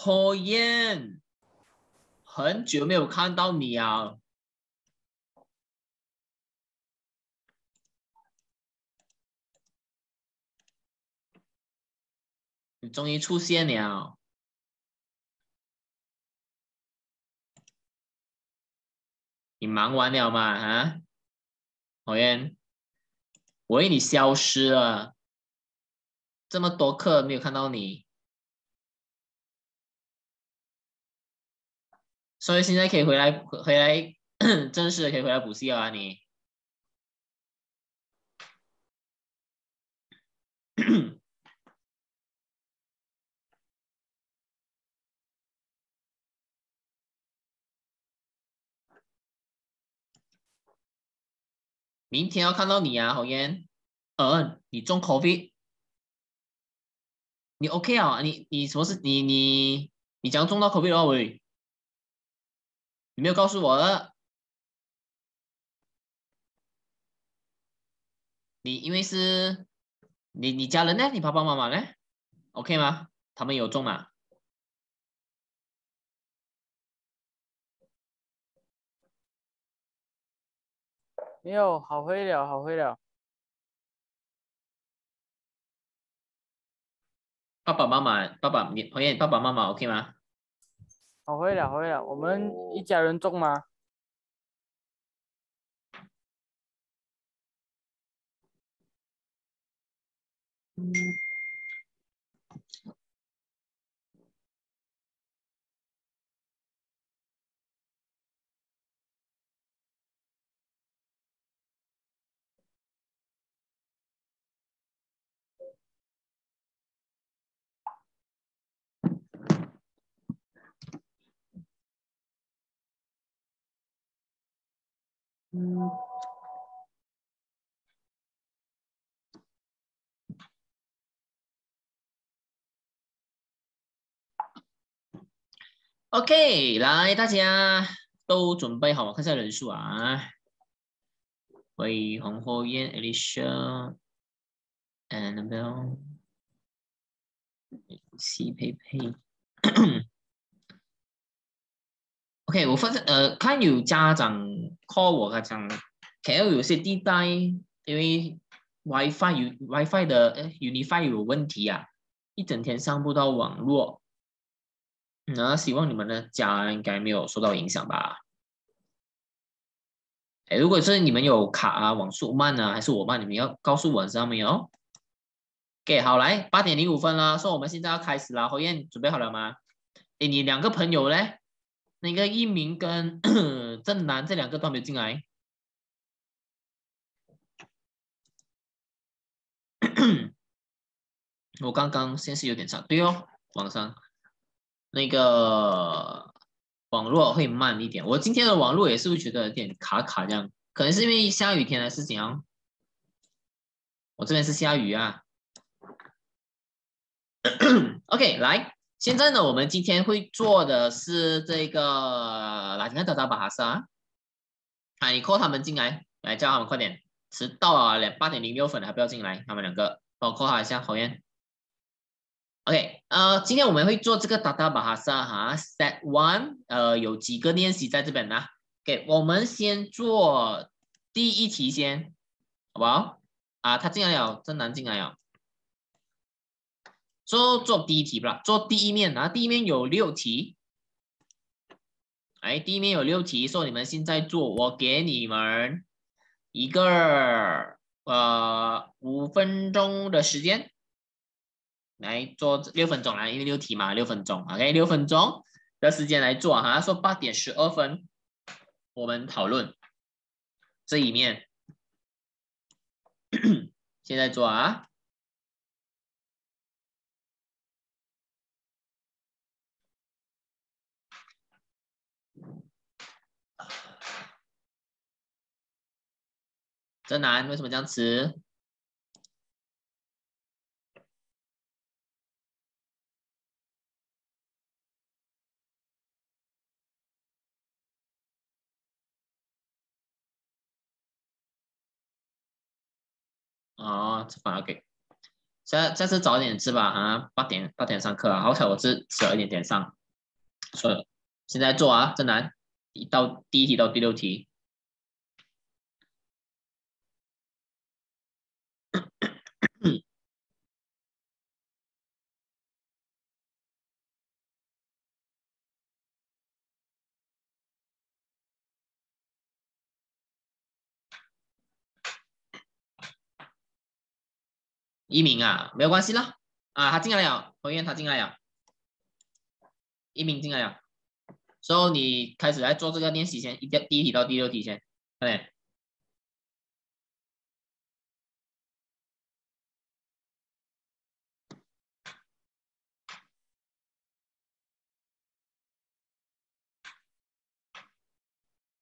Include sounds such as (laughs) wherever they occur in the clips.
火焰，很久没有看到你啊！你终于出现了，你忙完了吗？啊，火焰，我以为你消失了，这么多课没有看到你。所以现在可以回来，回来正式的可以回来补习了啊！你，(clears throat) 明天要看到你啊，洪岩。嗯，你中 COVID，你 OK 啊？你你什么事？你你你将中到 COVID 了喂？你没有告诉我，你因为是，你你家人呢？你爸爸妈妈呢？OK 吗？他们有中吗？没有，好黑了，好黑了。爸爸妈妈，爸爸，你朋友，爸爸妈妈 OK 吗？好会了，会了。我们一家人种吗？OK，来，大家都准备好，我看下人数啊。喂，红火焰、a l i c i a Annabel、C 佩佩。OK，我发现，看有家长 call 我嘅，想，可能有些地带，因为 WiFi 有 WiFi 的 unify 有问题啊，一整天上不到网络。那希望你们的家应该没有受到影响吧？哎，如果是你们有卡啊，网速慢啊，还是我慢，你们要告诉我，知道没有？OK，好，来八点零五分啦，所以我们现在要开始啦。侯燕准备好了吗？哎，你两个朋友嘞？那个一鸣跟 (coughs) 郑南这两个都没有进来。(coughs) 我刚刚先是有点差，对哦，网上那个网络会慢一点。我今天的网络也是会觉得有点卡卡这样，可能是因为下雨天还是怎样？我这边是下雨啊。(coughs) OK，来。现在呢，我们今天会做的是这个拉吉纳达巴哈萨。啊，你 call 他们进来，来叫他们快点，迟到啊，两八点零六分还不要进来，他们两个帮我 call 一下，好耶。OK，呃，今天我们会做这个达达巴哈萨哈 Set One，呃，有几个练习在这边呢？给我们先做第一题先，好不好？啊，他进来了，真难进来了。说做第一题吧，做第一面，啊，第一面有六题，哎，第一面有六题，说你们现在做，我给你们一个呃五分钟的时间来做六分钟，来，因为六题嘛，六分钟，OK，六分钟的时间来做，哈，说八点十二分我们讨论这一面，现在做啊。真难，为什么僵持？哦，这反而给，下下次早点吃吧。啊，八点八点上课啊，好巧，我是迟了一点点上。所以现在做啊，真难。一到第一题到第六题。一鸣啊，没有关系啦，啊，他进来了，同燕他进来了，一鸣进来了，之后你开始来做这个练习先，一第第一题到第六题先，点。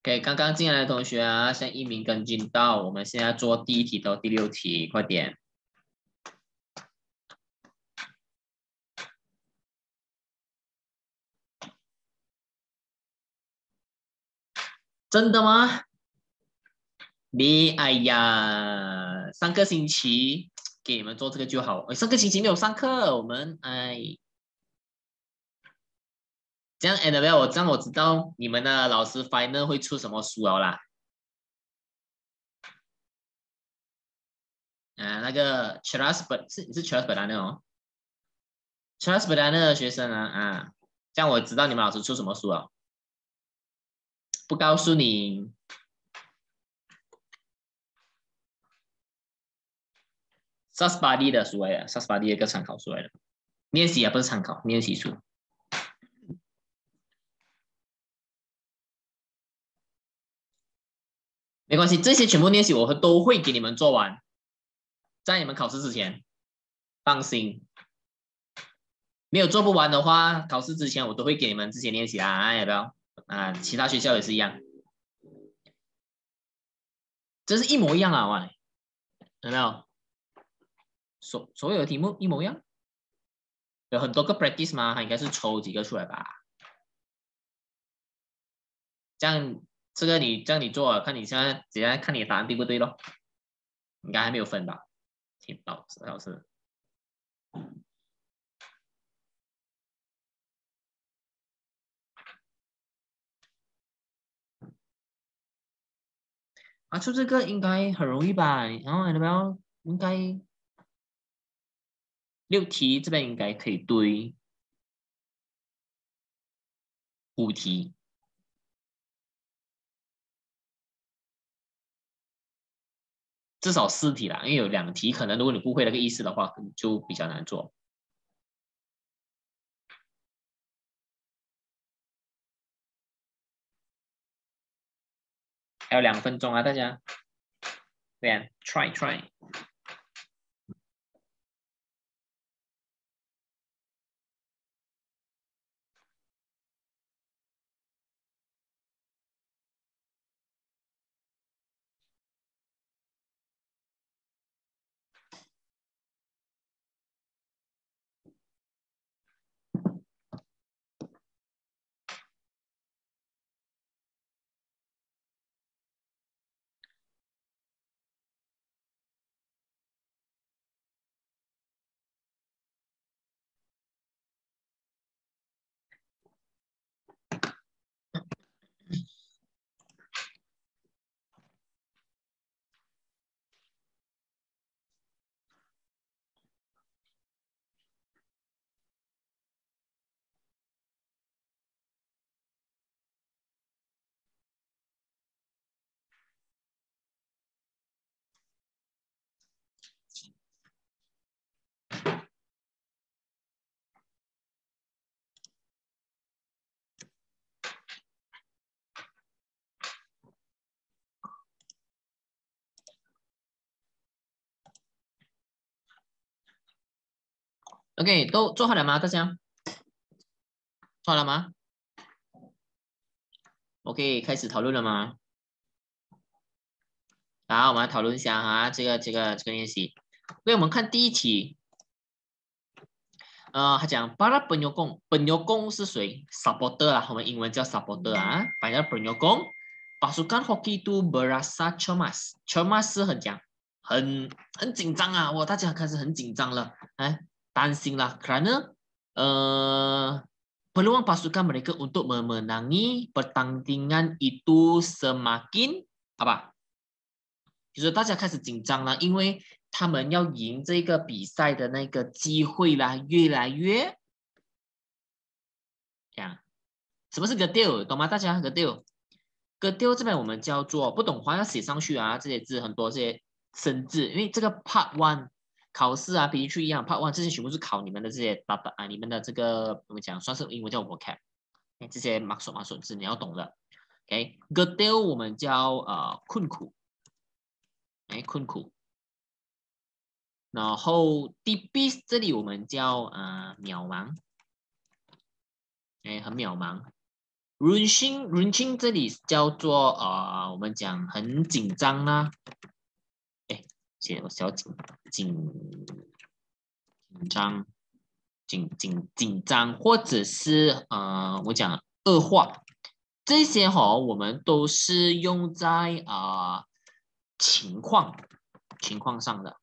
给刚刚进来的同学啊，像一鸣跟进到，我们现在做第一题到第六题，快点。真的吗？你哎呀，上个星期给你们做这个就好。哎，上个星期没有上课，我们哎，这样 a n d w e a 我这样我知道你们的老师 final 会出什么书啊啦。哎，那个 Charles 本是你是 Charles 本人哦，Charles 本人的学生啊啊，这样我知道你们老师出什么书了。不告诉你，SAS Body 的出来，Body 的一个参考出来的，练习也不是参考，练习出，没关系，这些全部练习我会都会给你们做完，在你们考试之前，放心，没有做不完的话，考试之前我都会给你们这些练习啊，要不要？啊，其他学校也是一样，这是一模一样啊，有没有？所所有的题目一模一样，有很多个 practice 吗？他应该是抽几个出来吧？这样这个你这样你做，看你现在直接看你答案对不对咯？应该还没有分吧？听老师老师。啊，出这个应该很容易吧？然后那边应该六题，这边应该可以对五题，至少四题啦，因为有两题可能如果你不会那个意思的话，就比较难做。还有两分钟啊，大家，对，try try。OK，都做好了吗？大家做好了吗？OK，开始讨论了吗？好，我们来讨论一下啊，这个、这个、这个练习。OK，我们看第一题。呃，他讲巴拉 r a 贡，e 牛贡 e 是谁？Supporter 啊，我们英文叫 Supporter 啊。巴拉本牛 n j o k p a s u k a n h o k itu berasa chamas，chamas 很强，很很紧张啊！哇，大家开始很紧张了，哎。Tantinglah kerana peluang pasukan mereka untuk memenangi pertandingan itu semakin apa？就是大家开始紧张了，因为他们要赢这个比赛的那个机会啦，越来越。这样，什么是 Gadil？懂吗？大家 Gadil，Gadil 这边我们叫做不懂话要写上去啊，这些字很多这些生字，因为这个 Part One。考试啊，比进去一样，怕哇！这些全部是考你们的这些，啊，你们的这个怎么讲，算是英文叫 vocab，哎，这些马索马索字你要懂的。o k g o o d l e 我们叫呃困苦，哎困苦。然后 d e e 这里我们叫呃渺茫，哎很渺茫。r u n h i n g r u n h i n g 这里叫做呃我们讲很紧张啦。小紧紧紧张，紧紧紧张，或者是呃，我讲恶化，这些好，我们都是用在啊情况情况上的，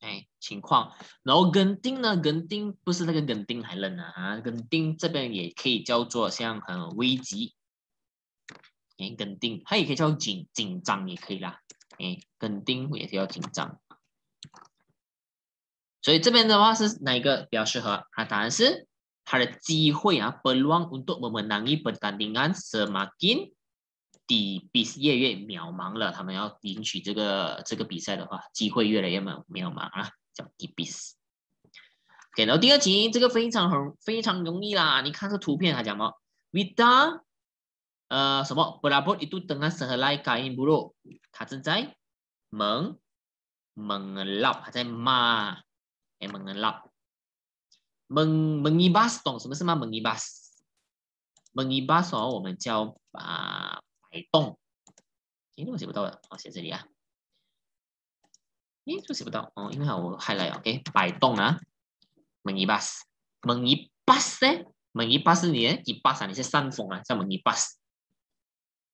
哎，情况。然后跟定呢，跟定不是那个跟定还能啊，跟定这边也可以叫做像很危急，哎，肯定，它也可以叫紧紧张也可以啦。哎，肯定也是要紧张，所以这边的话是哪一个比较适合？啊，答案是它的机会啊，peluang untuk memenangi pertandingan semakin d i b i s 越来越渺茫了。他们要赢取这个这个比赛的话，机会越来越渺渺茫了，叫 d i b i s OK，然后第二题，这个非常非常容易啦。你看这图片，它讲什么？Vita。呃，什么？布拉伯 a i kain 来，u r u k 他正在猛猛烈扑，他在骂，哎，猛烈扑，猛猛击巴松，是不是嘛？猛击巴，猛击巴，什么？我们叫啊摆动，这怎我写不到啊，我写这里啊，哎，就写不到，哦，因为我 high 了，OK，摆动啊，猛击巴，猛击巴塞，猛击巴是啥呢？击巴你是扇风啊，叫猛击巴。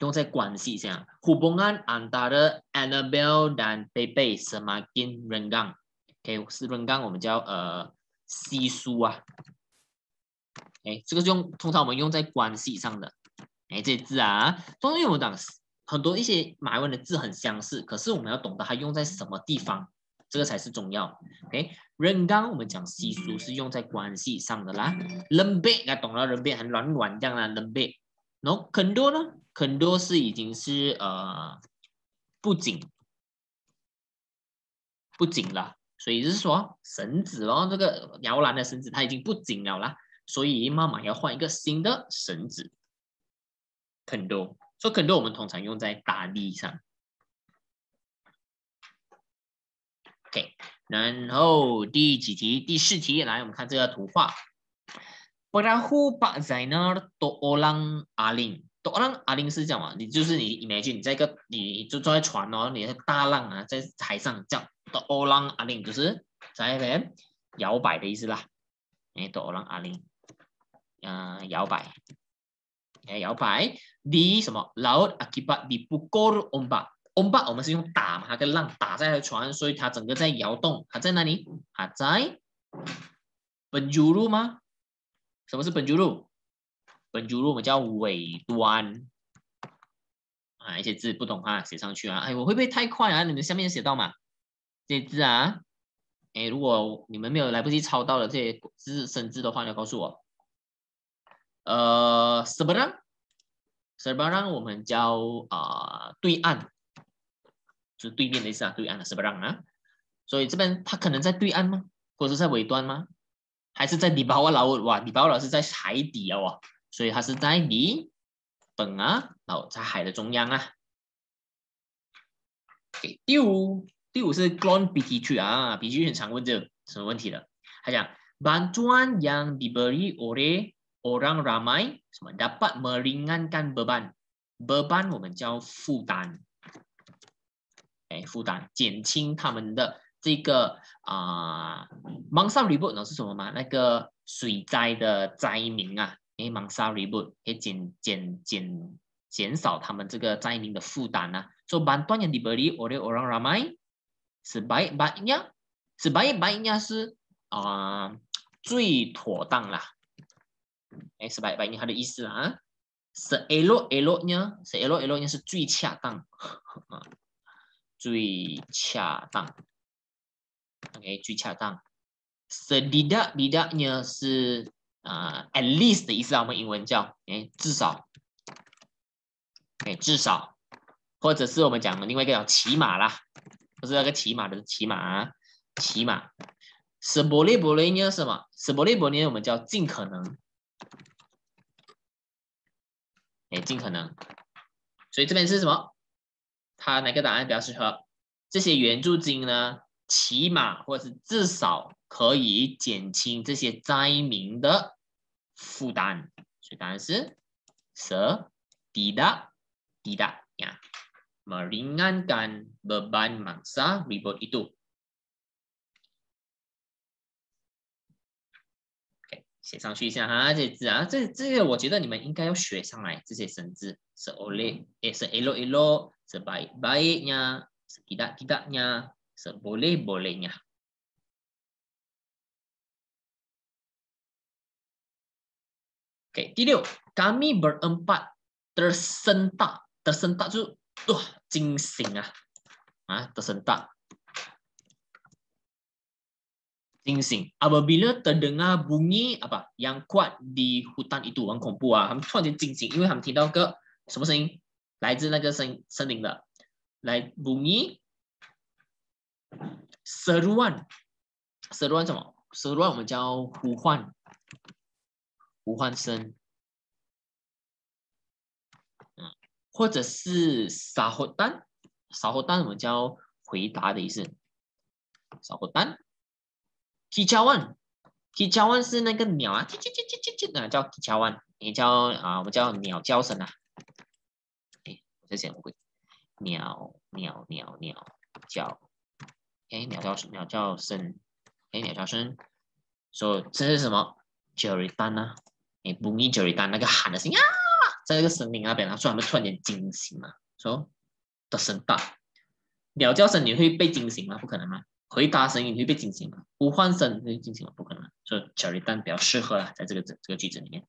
用在关系上互不 b u n g a n n t a a n n a b e l dan e p e s e m i n r i n g OK，是 r i n g 我们叫呃稀疏啊。哎，这个是用通常我们用在关系上的。哎，这字啊，通常我讲很多一些马来文的字很相似，可是我们要懂得它用在什么地方，这个才是重要。o k r i n g 我们讲稀疏是用在关系上的啦。r i 大家懂了 r i 很软软样啦 r i 然后很多呢，很多是已经是呃不紧不紧了，所以是说绳子哦，这个摇篮的绳子它已经不紧了啦，所以妈妈要换一个新的绳子。很多，所以很多我们通常用在打地上。OK，然后第几题？第四题，来我们看这个图画。“perahu pak zainal tolong aling，tolong aling 是这样嘛？你就是你，imagine 你在一个，你就坐在船哦，你的大浪啊，在海上叫 tolong aling，就是在那边摇摆的意思啦。哎，tolong aling，呃，摇摆，哎，摇摆。d 什么 loud akibat di pukul ombak，ombak 我们是用打嘛，跟浪打在他的船，所以它整个在摇动。它在哪里？他在 benjuru 吗？”什么是本主路？本主路我们叫尾端啊，一些字不懂啊，写上去啊。哎，我会不会太快啊？你们下面写到吗？这些字啊，哎，如果你们没有来不及抄到的这些字生字的话，要告诉我。呃 s e b e r a n g s e b r a n g 我们叫啊对岸，就对面的意思啊，对岸的 seberang 啊。所以这边它可能在对岸吗？或者在尾端吗？还是在地堡啊，老屋哇，地堡老是在海底哦，所以它是在地，等啊，然后在海的中央啊。第五，第五是 g 关于鼻涕菌啊，鼻涕菌很常问这什么问题的。他讲，banjuan yang di beri oleh orang ramai，什么，dapat meringankan beban，beban 我们叫负担，哎，负担减轻他们的。这个啊，蒙萨里布能是什么吗？那个水灾的灾民啊，哎，蒙萨里布可以减减减减少他们这个灾民的负担呐。所以，bantuan yang diberi oleh orang ramai sebaik banyak sebaik banyak 是啊，最妥当啦。哎，sebaik banyak 他的意思啦，seelo elo nya seelo elo nya 是最恰当，最恰当。OK，最恰当。se dide d i d a 呢是啊，at least 的意思，我们英文叫哎，至少，哎，至少，或者是我们讲的另外一个叫骑马啦，不是那个骑马的骑马，骑马。sebolebole 什么？sebolebole 我们叫尽可能，哎，尽可能。所以这边是什么？它哪个答案比较适合？这些圆柱金呢？起码，或者是至少，可以减轻这些灾民的负担，所以答案是 se tidak tidak 呢，meringankan beban mangsa ribut itu。OK，写上去一下啊，这字啊，这这些我觉得你们应该要学上来这些生字。seoleh 哎 seelo elo sebaik baiknya se tidak tidaknya。seboleh-bolehnya. Okay, tido. Kami berempat tersentak. Tersentak tu, tuh, jingsing ah. ah tersentak. Jingsing. Apabila terdengar bunyi apa yang kuat di hutan itu, orang kompu ah, kami tuan jadi jingsing. kami tindau ke, apa 声音? Lai zi na ke 声音, bunyi, serve one serve one 什么 serve one 我们叫呼唤呼唤声或者是撒和尚撒和尚我们叫回答的意思撒和尚 key jump one key jump one 是那个鸟啊叽叽叽叽叽叽啊，叫 key jump one 也叫啊我们叫鸟叫声啊诶我在想我会鸟鸟鸟鸟叫哎，鸟叫鸟叫声，哎，鸟叫声，说这是什么？鸟蛋呢？哎，不，鸟蛋那个喊的声音啊，在那个森林啊，本来说还没串点惊醒嘛，说的声大，鸟叫声你会被惊醒吗？不可能吗？回答声你会被惊醒吗？呼唤声你会惊醒吗？不可能。所以说鸟蛋比较适合了，在这个这这个句子里面，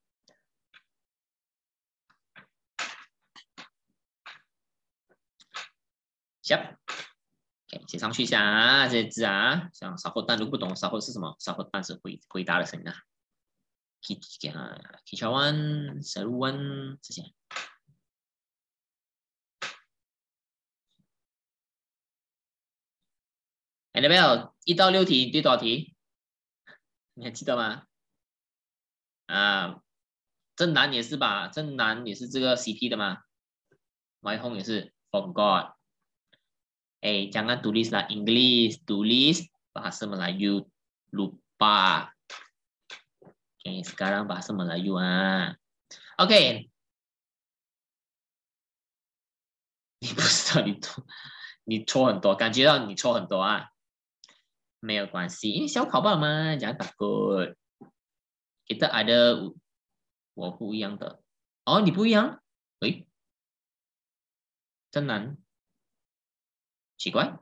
行。写上去一下，啊，这些字啊，像沙盒蛋都不懂，沙盒是什么？沙盒蛋是回回答的声音啊。K K 啊，K 七万 One 这些。哎，那边一到六题，第多少题？你还记得吗？啊，正南也是吧？正南也是这个 CP 的吗？m y home 也是，For g o t Eh, jangan tulislah Inggeris, tulis bahasa Melayu. Lupa. Okay, sekarang bahasa Melayu ah. Okay. (laughs) Ni besar itu. Ni cho hen duo, ganjie ni cho hen ah. Meiyou guanxi, yin xiao kao ba ma, jiang ta good. Kita ada wo bu yang de. Oh, ni bu yang? Eh. Zhen Cik Guan.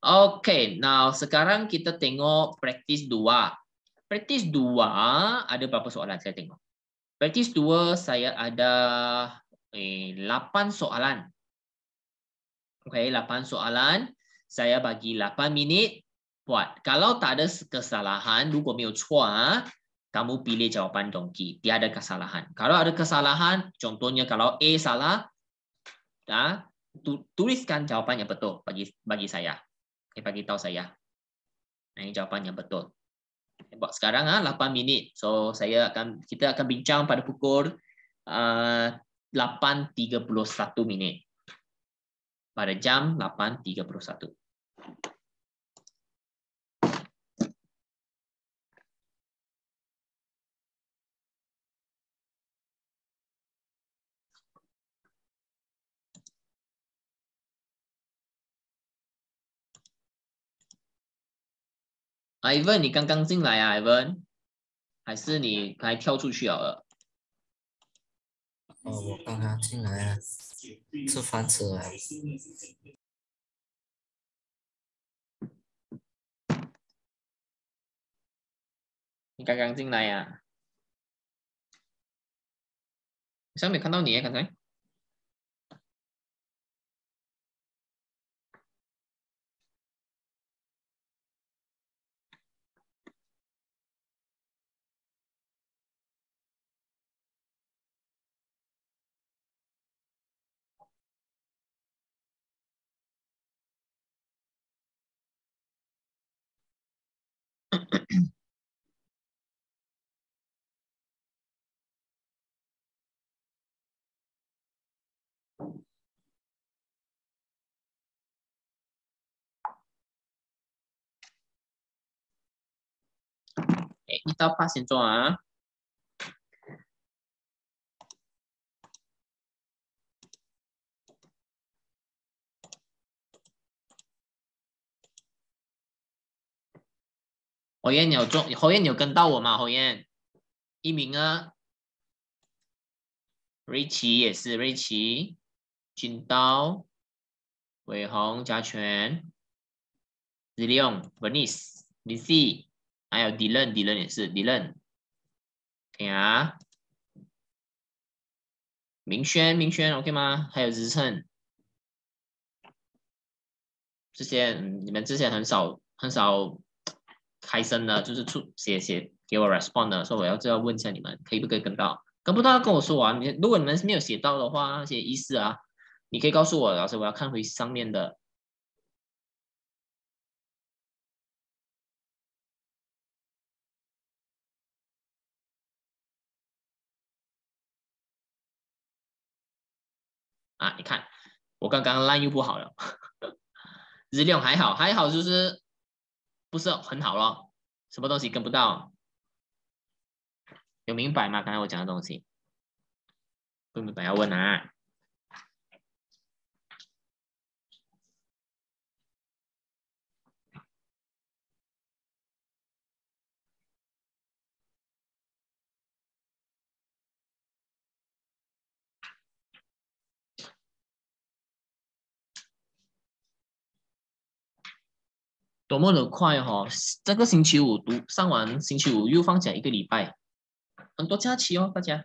Okay, now sekarang kita tengok praktis dua. Praktis dua ada berapa soalan saya tengok? Praktis dua saya ada eh, 8 soalan. Okay, 8 soalan. Saya bagi 8 minit buat. Kalau tak ada kesalahan, kalau tidak ada kamu pilih jawapan dongki. Tiada kesalahan. Kalau ada kesalahan, contohnya kalau A salah, dah tuliskan jawapan yang betul bagi bagi saya. Okay, bagi tahu saya. Ini jawapan yang betul. Okay, buat sekarang ah 8 minit. So saya akan kita akan bincang pada pukul ah, uh, 8.31 minit. Pada jam 8.31. 艾文，你刚刚进来啊，艾文？还是你还跳出去了？哦，我刚刚进来啊，坐翻车了。你刚刚进来啊？像没看到你，啊、刚才。哎，一刀发型做完。侯燕，你有中？侯燕，你有跟到我吗？侯燕，一鸣啊，瑞奇也是，瑞奇，军刀，伟宏，嘉全，子龙，文尼斯，林夕，还有迪伦，迪伦也是，迪伦，听啊，明轩，明轩，OK 吗？还有支撑，这些你们之前很少，很少。开声呢，就是出写写给我 respond 呢，说我要就要问一下你们，可以不可以跟到？跟不到要跟我说完。你如果你们没有写到的话，些意思啊，你可以告诉我老师，我要看回上面的。啊，你看，我刚刚 line 又不好了，日 (laughs) 料还好，还好就是。不是很好咯，什么东西跟不到？有明白吗？刚才我讲的东西，不明白要问啊。多么的快哈！这个星期五读上完，星期五又放假一个礼拜，很多假期哦，大家。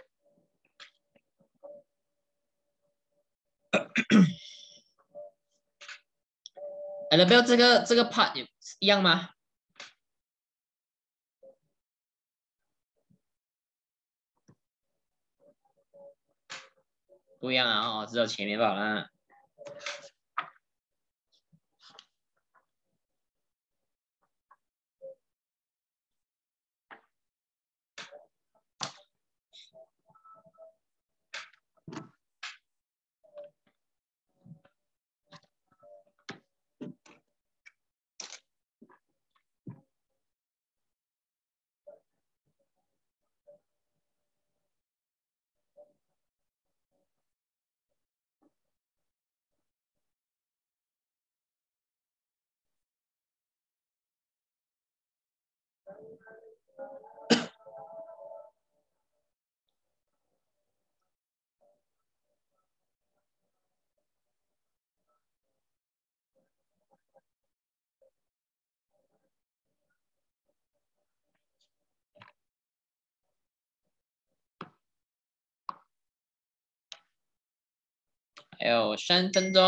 艾不表这个这个 part 一样吗？不一样啊，哦，只有前面罢了。还有三分钟。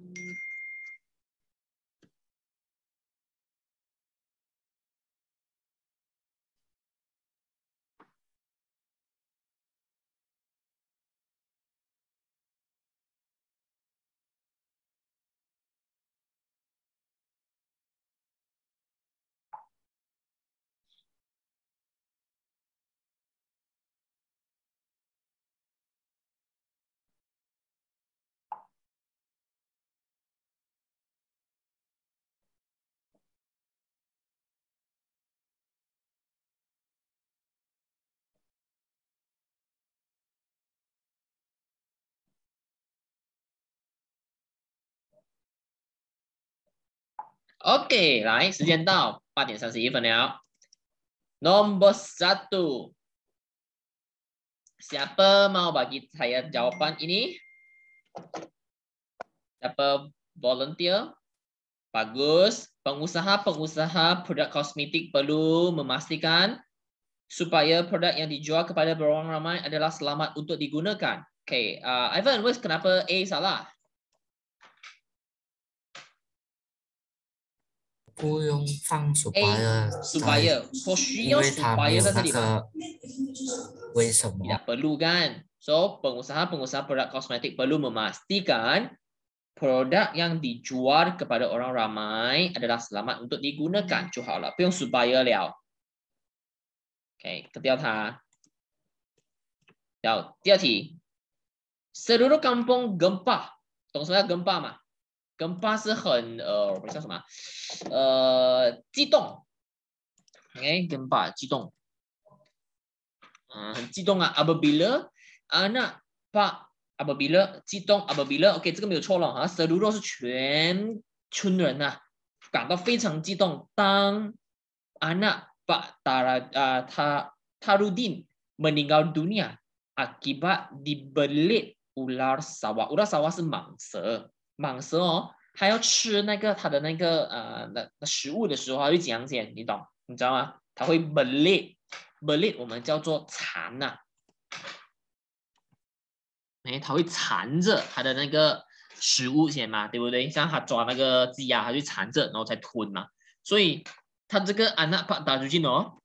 Mm-hmm. OK，来，时间到八点三十一分了。Number satu, siapa mau bagi saya jawapan ini? Siapa volunteer? Bagus. Pengusaha-pengusaha produk kosmetik perlu memastikan supaya produk yang dijual kepada orang ramai adalah selamat untuk digunakan. Okay, uh, Ivan Ivan, kenapa A salah? 不用放 supplier，supplier 所需要 supplier 在这里吗？为什么？Tidak perlu kan? So pengusaha pengusaha produk kosmetik perlu memastikan produk yang dijual kepada orang ramai adalah selamat untuk digunakan. Cukup lah, tidak supplier liao. Okay, kedua ta. Jauh, kedua ti. Seluruh kampung gempa, tong saya gempa mah. 跟爸是很呃叫什么？呃激动，哎跟爸激动，嗯很激动啊阿伯比勒，安那爸阿伯比勒激动阿伯比勒，OK 这个没有错了啊。舍卢罗是全村人啊感到非常激动，当安那爸达拉啊他他入地，门 e 高 i n g g a 巴迪 u n 乌拉 a k 乌拉 a t 是蟒蛇。蟒蛇哦，它要吃那个它的那个呃那那食物的时候，它会怎样你懂？你知道吗？它会猛烈，猛烈我们叫做缠呐，哎，它会缠着它的那个食物先嘛，对不对？像它抓那个鸡呀，它就缠着，然后才吞嘛。所以它这个安娜怕打出去哦，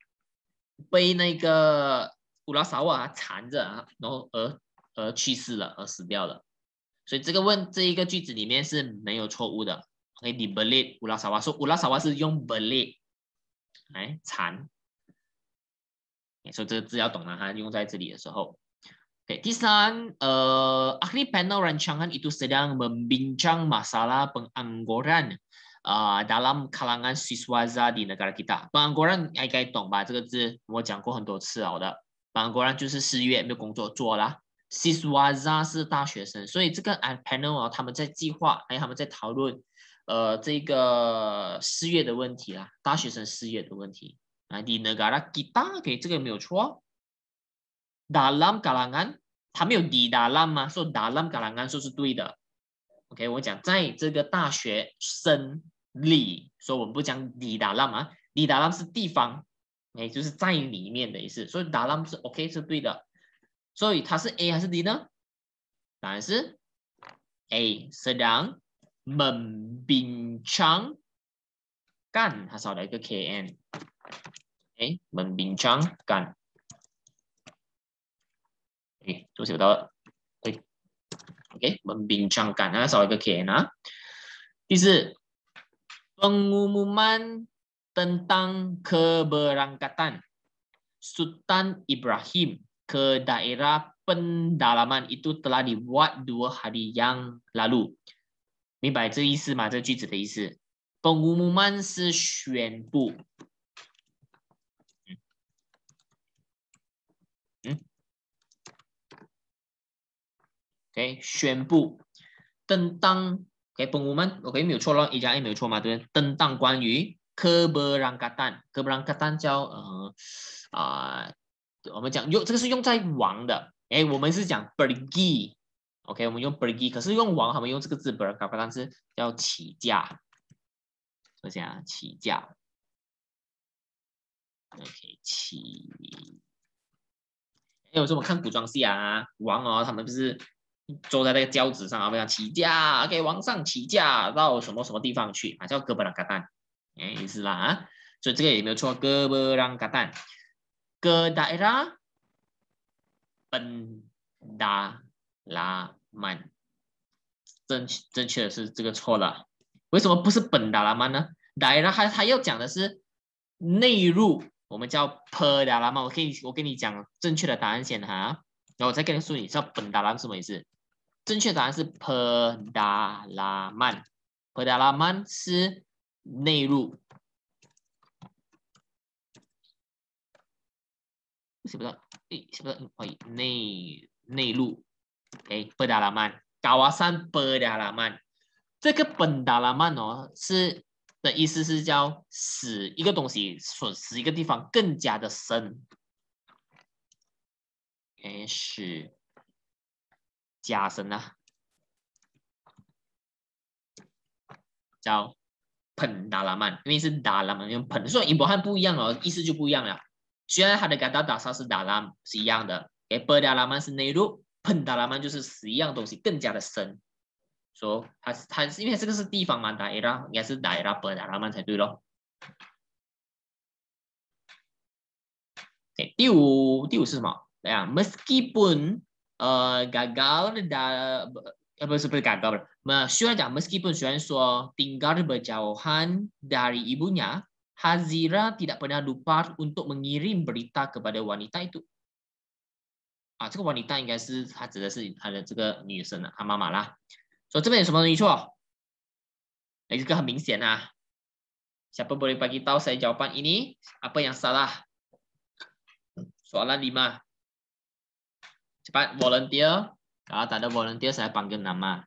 被那个乌拉萨沃缠着啊，然后而而去世了，而死掉了。所以这个问这一个句子里面是没有错误的。o k 你 b e l i e v e 乌拉萨 l 说乌拉萨 a 是用 b e l i e 来缠。OK，所以这个字要懂啦，哈，用在这里的时候。OK，第三，呃，akri panel rancangan itu sedang membincang masalah pengangguran，啊，dalam kalangan siswaza di negara kita。pengangguran 应该懂吧？这个字我讲过很多次了的，pengangguran 就是失业没有工作做了。Siswa z a 是大学生，所以这个哎 p a n u l a 他们在计划，还有他们在讨论，呃，这个失业的问题啦，大学生失业的问题啊。Di negara kita，OK，这个没有错。Dalam kalangan，他没有 di dalam 吗？说 dalam kalangan 说是对的。OK，我讲在这个大学生里，说我们不讲 di dalam 啊 d i dalam 是地方，哎，就是在里面的意思，所以 dalam 是 OK 是对的。所以它是 A 还是 D 呢？答案是 A sedang membincangkan 它少了一个 kn。Okay, membincangkan. Okay, tôi kan đó. Okay. okay, membincangkan ha, sau kn ha. pengumuman tentang keberangkatan Sultan Ibrahim ke daerah pen dalaman itu telah dibuat dua hari yang lalu，明白这意思吗？这句子的意思。pengumuman 是宣布，嗯，ok，宣布，n g o k pengumuman，ok 没有错咯，e 加 a 没有错嘛？对，t a n g ke berangkatan，ke berangkatan 叫呃啊。我们讲用这个是用在王的，哎，我们是讲 b e r g e o k 我们用 b e r g e 可是用王他们用这个字 berger，是要起价，我想起价 o k 起。也有这我看古装戏啊，王啊，他们不是坐在那个轿子上啊，这样起驾，给王上起驾到什么什么地方去啊，叫哥布朗格蛋，哎，意思啦，所以这个也没有错，布朗格蛋。ke daerah e n d a l a m a 正正确的是这个错了，为什么不是本达拉曼呢？达拉他他要讲的是内陆，我们叫 p e d a l a m 我可以我跟你讲正确的答案先哈，然后我再跟你说你知道本达拉曼什么意思？正确答案是 p e d a l a m a n p e d a l a m a n 是内陆，不到，诶，写不到，可以内内陆，诶，布达拉曼，高山布达拉曼，这个本达拉曼哦，是的意思是叫使一个东西，损失一个地方更加的深，哎，使加深啊，叫喷达拉曼，因为是达拉曼用喷，所以英博汉不一样哦，意思就不一样了。虽然它的 gata dasa 是 dalam 是一样的，ber dalam 是内陆，pen dalam 就是是一样东西，更加的深。说、so, 它是它是因为这个是地方嘛，daerah 应该是 daerah ber dalam 才对咯。Okay, 第五第五是什么？哎呀，meskipun 呃 gagal da 呃不是不是 gagal，那虽然讲 meskipun 虽然说 tinggal berjauhan dari ibunya。Hazira tidak pernah lupa untuk mengirim berita kepada wanita itu. Ah, ini wanita ingat si, dia 指的是他的这个女生啊，他妈妈啦。所以这边有什么东西错？哎，这个很明显啊。Siapa boleh bagi tahu saya jawapan ini? Apa yang salah? Soalan lima. Cepat, volunteer. Kalau ah, tak ada volunteer, saya panggil nama.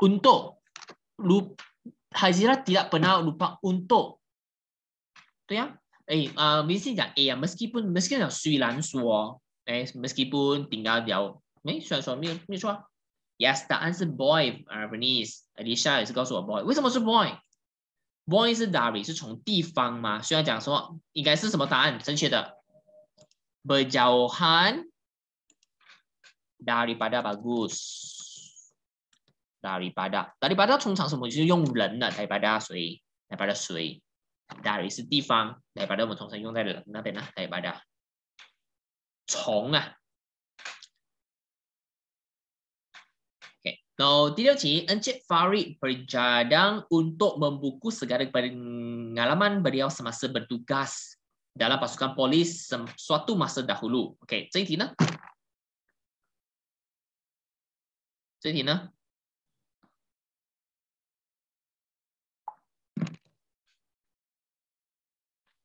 untuk Hazira tidak pernah lupa untuk tu ya eh uh, mesti dah eh meskipun meskipun dah sui lan suo eh meskipun tinggal dia eh suan suan mi mi suan yes the answer boy Arabanese ah, Alicia 也是告诉我 boy 为什么是 boy boy 是 dari 是从地方嘛需要讲说应该是什么答案正确的 berjauhan daripada bagus lah, dari pada dari pada 通常什么就是用人的来表达谁来表达谁，哪里是地方来表达我们通常用在人那边呢来表达虫啊。OK，然后第六题，Encik Farid berjadang untuk membuku segala pengalaman beliau semasa bertugas dalam pasukan polis suatu masa dahulu. OK，这一题呢？这一题呢？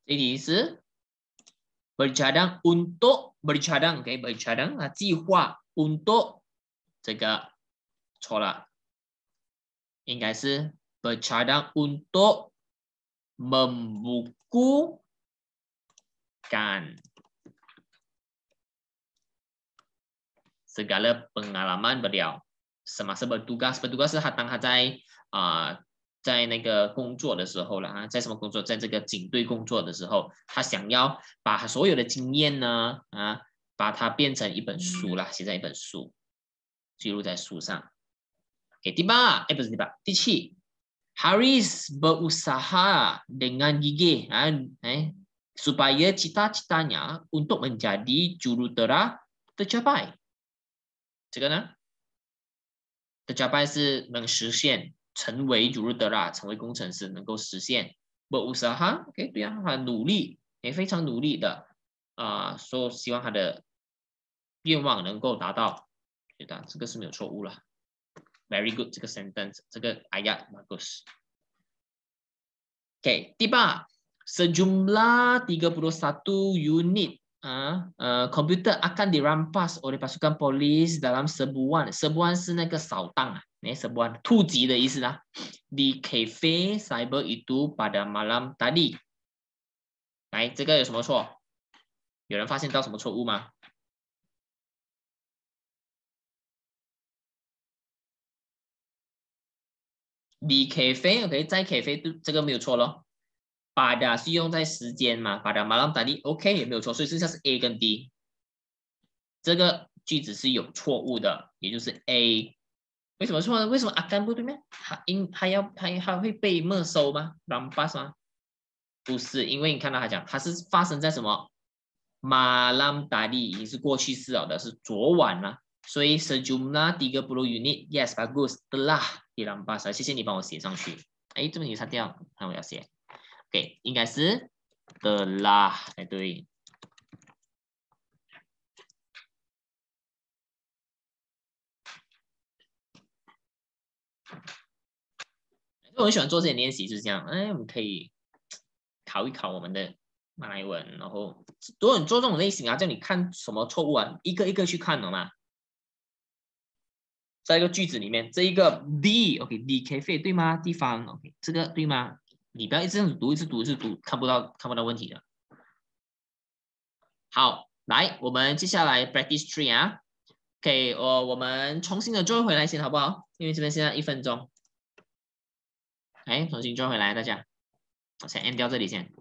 Jadi is bercadang untuk bercadang, okay, bercadang, jiwa ha, untuk jaga solat. Ingat is bercadang untuk membukukan segala pengalaman beliau semasa bertugas bertugas hatang hatai uh, 在那个工作的时候了啊，在什么工作？在这个警队工作的时候，他想要把所有的经验呢啊，把它变成一本书啦，写在一本书，记录在书上。OK，第八哎不是第八，第七。h a r i s berusaha dengan gigih，啊，哎，supaya cita-citanya untuk menjadi juruterah tercapai。这个呢，t e a 得 a i 是能实现。成为 j u r u r a h 成为工程师，能够实现。Butusaha，OK，对啊，他努力，也非常努力的啊，说希望他的愿望能够达到。对的，这个是没有错误了。Very good，这个 sentence，这个哎呀，那个是。OK，tiba sejumlah tiga puluh satu unit ah eh o m p u t e r akan dirampas oleh pasukan polis dalam sebulan。sebulan 是那个扫荡啊。哎，sebuah t u n e g u 的意思啦。Di c a f e cyber itu pada malam tadi。哎，这个有什么错？有人发现到什么错误吗？Di kafe 可以在 kafe，这个没有错咯。p a d 是用在时间嘛，pada malam tadi OK 也没有错，所以剩下是 A 跟 D。这个句子是有错误的，也就是 A。为什么错呢？为什么阿甘部对面他因他要他他会被没收吗让 a m b a r 吗？不是，因为你看到他讲，他是发生在什么马拉达利已经是过去式了的，是昨晚呢。所以 sejumla di kau unit yes bagus, the l a di rambar。谢谢你帮我写上去。哎，这边你擦掉，看我要写。OK，应该是 the l a 哎对。我很喜欢做这些练习，就是这样。哎，我们可以考一考我们的马来文。然后，如果你做这种类型啊，叫你看什么错误啊，一个一个去看，懂吗？在一个句子里面，这一个 d OK, d K 费对吗？地方 OK，这个对吗？你不要一直这样读，一直读，一直读，看不到看不到问题的。好，来，我们接下来 practice three 啊，OK，我我们重新的追回来先，好不好？因为这边现在一分钟。哎，重新转回来，大家，我先按掉这里先。